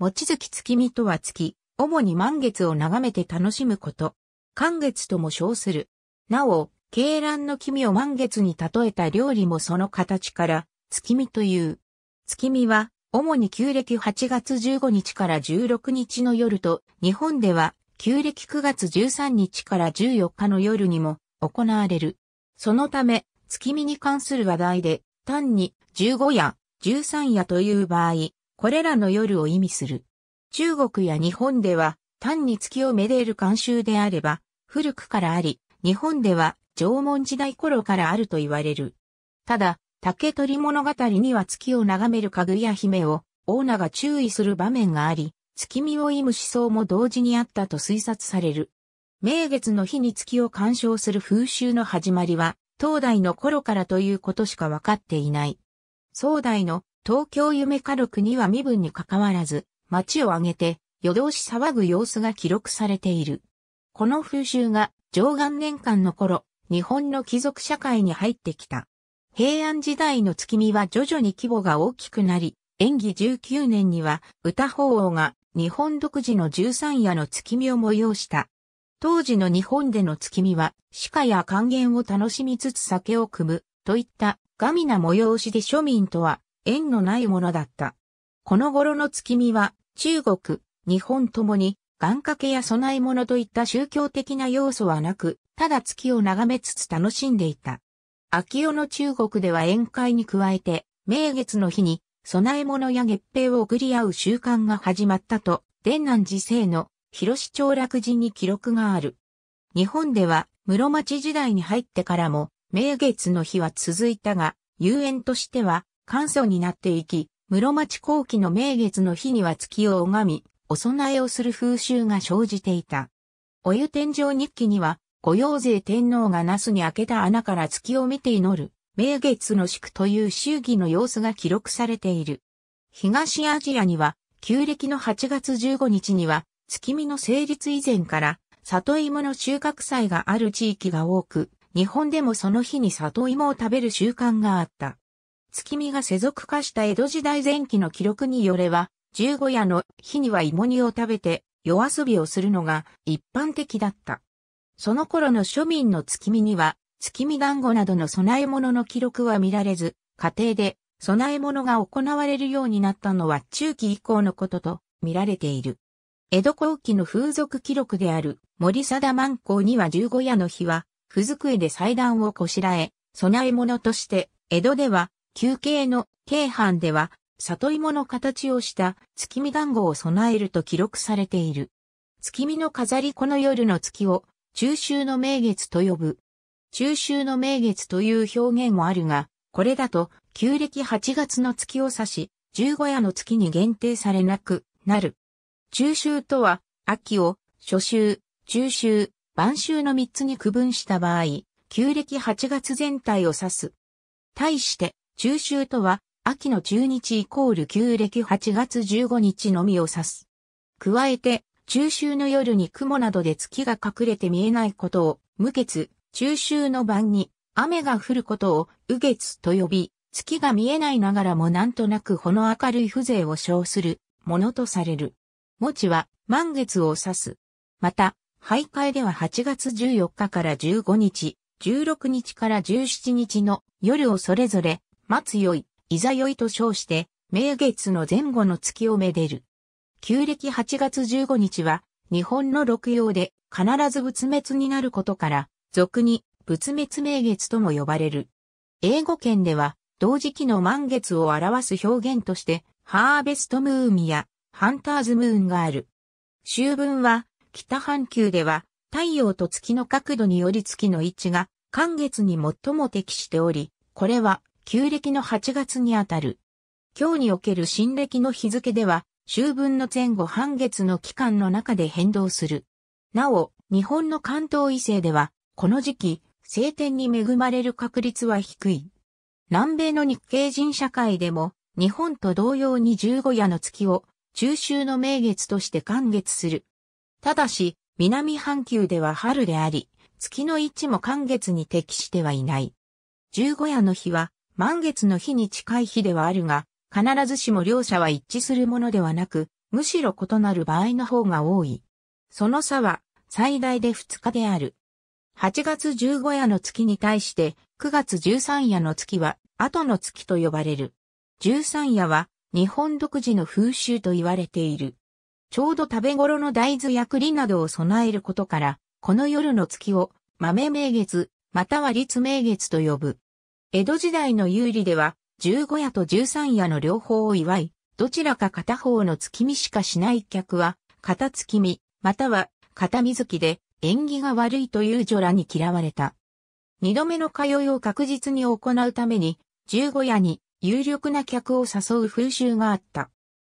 望月月見とは月、主に満月を眺めて楽しむこと。寒月とも称する。なお、鶏卵の黄身を満月に例えた料理もその形から、月見という。月見は、主に旧暦8月15日から16日の夜と、日本では旧暦9月13日から14日の夜にも行われる。そのため、月見に関する話題で、単に15夜、13夜という場合、これらの夜を意味する。中国や日本では、単に月をめでる慣習であれば、古くからあり、日本では縄文時代頃からあると言われる。ただ、竹取物語には月を眺めるかぐや姫を、オーナが注意する場面があり、月見を意む思想も同時にあったと推察される。明月の日に月を鑑賞する風習の始まりは、東代の頃からということしかわかっていない。宋大の東京夢軽くには身分に関わらず、街を挙げて夜通し騒ぐ様子が記録されている。この風習が上岸年間の頃、日本の貴族社会に入ってきた。平安時代の月見は徐々に規模が大きくなり、演技19年には歌法王が日本独自の13夜の月見を催した。当時の日本での月見は、鹿や還元を楽しみつつ酒を汲む、といったガミな催しで庶民とは縁のないものだった。この頃の月見は、中国、日本ともに、願掛けや備え物といった宗教的な要素はなく、ただ月を眺めつつ楽しんでいた。秋代の中国では宴会に加えて、明月の日に、備え物や月餅を送り合う習慣が始まったと、伝南寺生の広市長楽寺に記録がある。日本では、室町時代に入ってからも、明月の日は続いたが、遊園としては、簡素になっていき、室町後期の明月の日には月を拝み、お供えをする風習が生じていた。お湯天井日記には、御用勢天皇が那須に開けた穴から月を見て祈る、明月の宿という祝儀の様子が記録されている。東アジアには、旧暦の8月15日には、月見の成立以前から、里芋の収穫祭がある地域が多く、日本でもその日に里芋を食べる習慣があった。月見が世俗化した江戸時代前期の記録によれば、十五夜の日には芋煮を食べて夜遊びをするのが一般的だった。その頃の庶民の月見には、月見団子などの供え物の記録は見られず、家庭で供え物が行われるようになったのは中期以降のことと見られている。江戸後期の風俗記録である森貞万光には十五夜の日は、不机で祭壇をこしらえ、供え物として、江戸では休憩の京阪では、里芋の形をした月見団子を備えると記録されている。月見の飾りこの夜の月を中秋の名月と呼ぶ。中秋の名月という表現もあるが、これだと旧暦8月の月を指し、十五夜の月に限定されなくなる。中秋とは、秋を初秋、中秋、晩秋の三つに区分した場合、旧暦8月全体を指す。対して、中秋とは、秋の中日イコール旧暦8月15日のみを指す。加えて、中秋の夜に雲などで月が隠れて見えないことを、無月、中秋の晩に雨が降ることを、雨月と呼び、月が見えないながらもなんとなくほの明るい風情を称するものとされる。文字は満月を指す。また、徘徊では8月14日から15日、16日から17日の夜をそれぞれ松宵、いざ宵と称して、明月の前後の月をめでる。旧暦8月15日は、日本の六曜で、必ず仏滅になることから、俗に、仏滅明月とも呼ばれる。英語圏では、同時期の満月を表す表現として、ハーベストムーンや、ハンターズムーンがある。秋分は、北半球では、太陽と月の角度により月の位置が、寒月に最も適しており、これは旧暦の8月にあたる。今日における新暦の日付では、秋分の前後半月の期間の中で変動する。なお、日本の関東異性では、この時期、晴天に恵まれる確率は低い。南米の日系人社会でも、日本と同様に十五夜の月を、中秋の名月として寒月する。ただし、南半球では春であり、月の位置も寒月に適してはいない。十五夜の日は、満月の日に近い日ではあるが、必ずしも両者は一致するものではなく、むしろ異なる場合の方が多い。その差は最大で2日である。8月15夜の月に対して9月13夜の月は後の月と呼ばれる。13夜は日本独自の風習と言われている。ちょうど食べ頃の大豆や栗などを備えることから、この夜の月を豆名月、または立名月と呼ぶ。江戸時代の有利では、十五夜と十三夜の両方を祝い、どちらか片方の月見しかしない客は、片月見、または片水月で、縁起が悪いという女らに嫌われた。二度目の通いを確実に行うために、十五夜に有力な客を誘う風習があった。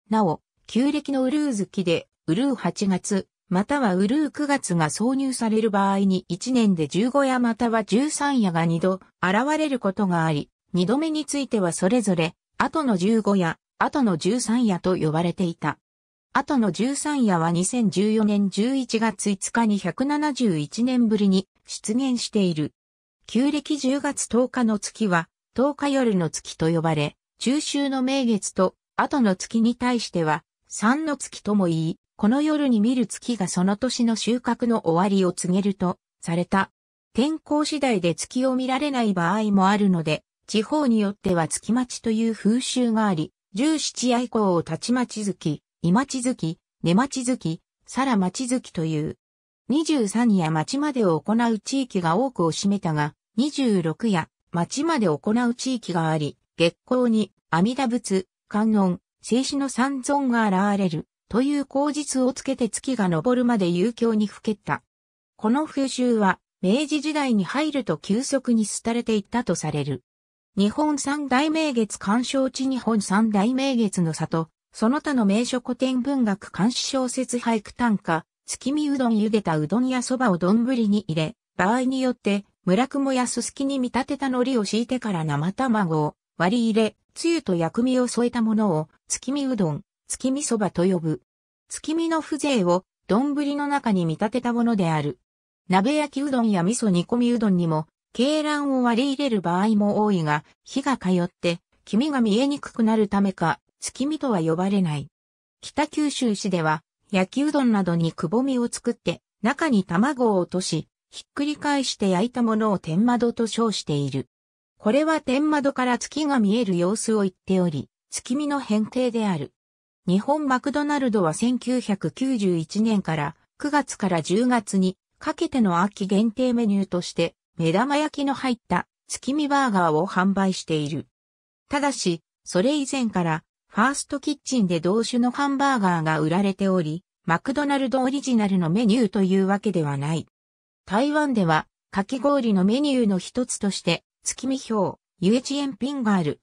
なお、旧暦のウルー月で、ウルー8月、またはウルー9月が挿入される場合に1年で15夜または13夜が2度現れることがあり、2度目についてはそれぞれ、後の15夜、後の13夜と呼ばれていた。後の13夜は2014年11月5日に171年ぶりに出現している。旧暦10月10日の月は、10日夜の月と呼ばれ、中秋の名月と後の月に対しては、3の月とも言い、この夜に見る月がその年の収穫の終わりを告げると、された。天候次第で月を見られない場合もあるので、地方によっては月待ちという風習があり、十七夜以降を立ち待ち月、居待ち月、寝待ち月、さら待ち月という。二十三夜待ちまでを行う地域が多くを占めたが、二十六夜待ちまで行う地域があり、月光に阿弥陀仏、観音、静止の三尊が現れる。という口実をつけて月が昇るまで遊興にふけった。この風習は、明治時代に入ると急速に廃れていったとされる。日本三大名月鑑賞地日本三大名月の里、その他の名所古典文学監視小説俳句短歌、月見うどん茹でたうどんやそばを丼に入れ、場合によって、村雲やすすきに見立てた海苔を敷いてから生卵を割り入れ、つゆと薬味を添えたものを月見うどん、月見そばと呼ぶ。月見の風情を丼の中に見立てたものである。鍋焼きうどんや味噌煮込みうどんにも、鶏卵を割り入れる場合も多いが、火が通って、黄身が見えにくくなるためか、月見とは呼ばれない。北九州市では、焼きうどんなどにくぼみを作って、中に卵を落とし、ひっくり返して焼いたものを天窓と称している。これは天窓から月が見える様子を言っており、月見の変形である。日本マクドナルドは1991年から9月から10月にかけての秋限定メニューとして目玉焼きの入った月見バーガーを販売している。ただし、それ以前からファーストキッチンで同種のハンバーガーが売られており、マクドナルドオリジナルのメニューというわけではない。台湾では、かき氷のメニューの一つとして、月見表、u h チピンがある。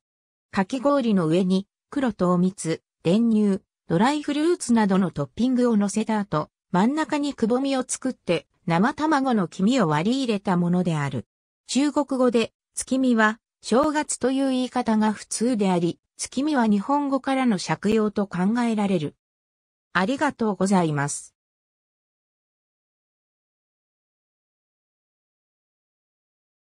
かき氷の上に、黒糖蜜、練乳、ドライフルーツなどのトッピングを乗せた後、真ん中にくぼみを作って生卵の黄身を割り入れたものである。中国語で月見は正月という言い方が普通であり、月見は日本語からの借用と考えられる。ありがとうございます。